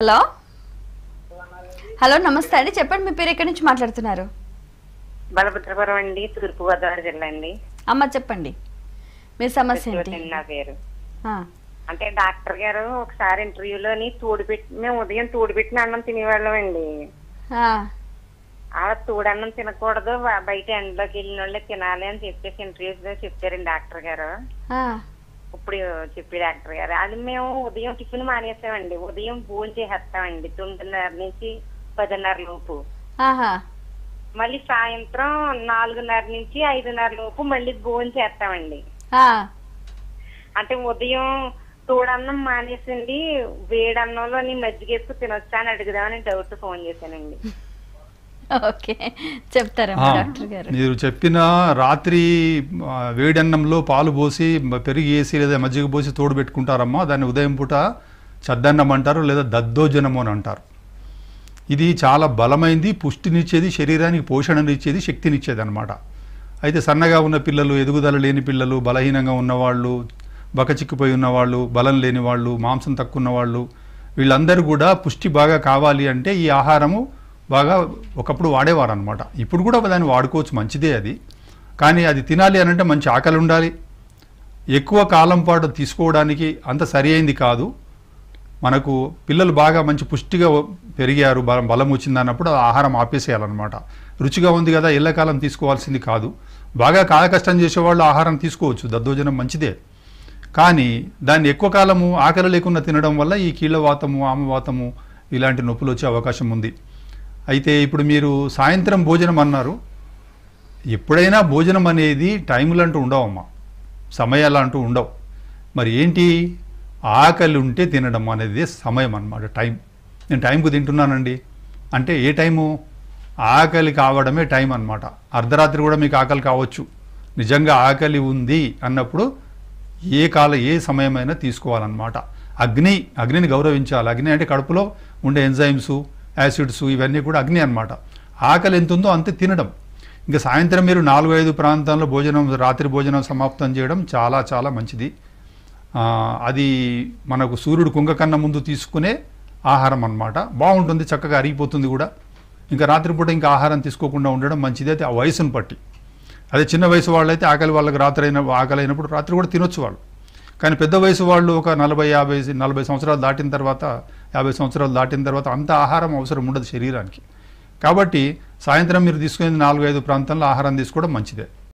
hello hello నమస్తే అండి చెప్పండి మీ పేరు ఎక్కడి నుంచి మాట్లాడుతున్నారు బలభద్రపురం అండి తూర్పు గోదావరి జిల్లా అండి అమ్మ చెప్పండి మీ సమస్య నా పేరు అంటే డాక్టర్ గారు ఒకసారి ఇంటర్వ్యూలోని తోడుపెట్టి మేము ఉదయం తోడు పెట్టిన అన్నం తినేవాళ్ళం అండి అలా తోడన్నం తినకూడదు బయట ఎండలోకి వెళ్ళిన వాళ్ళే తినాలి అని చెప్పేసి ఇంటర్వ్యూస్ చెప్పారండి డాక్టర్ గారు ఇప్పుడు చెప్పి డాక్టర్ గారు అది మేము ఉదయం టిఫిన్ మానేసామండి ఉదయం భోజనం చేసేస్తామండి తొమ్మిదిన్నర నుంచి పదిన్నర లోపు మళ్ళీ సాయంత్రం నాలుగున్నర నుంచి ఐదున్నర లోపు మళ్ళీ భోజనం చేస్తామండి అంటే ఉదయం తోడన్నం మానేసింది వేడన్నంలో నీ మజ్జిగేసుకు తినొచ్చా అని అడుగుదామని డౌట్ ఫోన్ చేశానండి మీరు చెప్పిన రాత్రి వేడన్నంలో పాలు పోసి పెరిగి వేసి లేదా మజ్జిగ పోసి తోడు పెట్టుకుంటారమ్మా దాన్ని ఉదయం పూట చద్దన్నం అంటారు లేదా దద్దోజనము అని అంటారు ఇది చాలా బలమైంది పుష్టినిచ్చేది శరీరానికి పోషణనిచ్చేది శక్తినిచ్చేది అనమాట అయితే సన్నగా ఉన్న పిల్లలు ఎదుగుదల లేని పిల్లలు బలహీనంగా ఉన్నవాళ్ళు బకచిక్కిపోయి ఉన్నవాళ్ళు బలం లేని వాళ్ళు మాంసం తక్కువ ఉన్నవాళ్ళు వీళ్ళందరూ కూడా పుష్టి బాగా కావాలి అంటే ఈ ఆహారము బాగా ఒకప్పుడు వాడేవారు అనమాట ఇప్పుడు కూడా దాన్ని వాడుకోవచ్చు మంచిదే అది కానీ అది తినాలి అనంటే మంచి ఆకలి ఉండాలి ఎక్కువ కాలం పాటు తీసుకోవడానికి అంత సరి అయింది కాదు మనకు పిల్లలు బాగా మంచి పుష్టిగా పెరిగారు బలం బలం వచ్చింది అన్నప్పుడు ఆహారం ఆపేసేయాలన్నమాట రుచిగా ఉంది కదా ఎల్లకాలం తీసుకోవాల్సింది కాదు బాగా కాల కష్టం చేసేవాళ్ళు ఆహారం తీసుకోవచ్చు దద్దోజనం మంచిదే కానీ దాన్ని ఎక్కువ కాలము ఆకలి లేకుండా తినడం వల్ల ఈ కీళ్ళవాతము ఆమవాతము ఇలాంటి నొప్పులు వచ్చే అవకాశం ఉంది అయితే ఇప్పుడు మీరు సాయంత్రం భోజనం అన్నారు ఎప్పుడైనా భోజనం అనేది టైములు అంటూ ఉండవమ్మా సమయాలు అంటూ ఉండవు మరి ఏంటి ఆకలి ఉంటే తినడం అనేది సమయం అన్నమాట టైం నేను టైంకు తింటున్నానండి అంటే ఏ టైము ఆకలి కావడమే టైం అనమాట అర్ధరాత్రి కూడా మీకు ఆకలి కావచ్చు నిజంగా ఆకలి ఉంది అన్నప్పుడు ఏ కాల ఏ సమయమైనా తీసుకోవాలన్నమాట అగ్ని అగ్నిని గౌరవించాలి అగ్ని అంటే కడుపులో ఉండే ఎంజైమ్స్ యాసిడ్స్ ఇవన్నీ కూడా అగ్ని అనమాట ఆకలి ఎంత ఉందో అంతే తినడం ఇంకా సాయంత్రం మీరు నాలుగు ఐదు ప్రాంతాల్లో భోజనం రాత్రి భోజనం సమాప్తం చేయడం చాలా చాలా మంచిది అది మనకు సూర్యుడు కుంగ కన్నా ముందు తీసుకునే ఆహారం అనమాట బాగుంటుంది చక్కగా అరిగిపోతుంది కూడా ఇంకా రాత్రిపూట ఇంకా ఆహారం తీసుకోకుండా ఉండడం మంచిది అయితే ఆ వయసును బట్టి అదే చిన్న వయసు అయితే ఆకలి వాళ్ళకి రాత్రి అయిన ఆకలి అయినప్పుడు రాత్రి కూడా తినొచ్చు వాళ్ళు కానీ పెద్ద వయసు వాళ్ళు ఒక నలభై యాభై నలభై సంవత్సరాలు దాటిన తర్వాత యాభై సంవత్సరాలు దాటిన తర్వాత అంత ఆహారం అవసరం ఉండదు శరీరానికి కాబట్టి సాయంత్రం మీరు తీసుకునేది నాలుగైదు ప్రాంతంలో ఆహారం తీసుకోవడం మంచిదే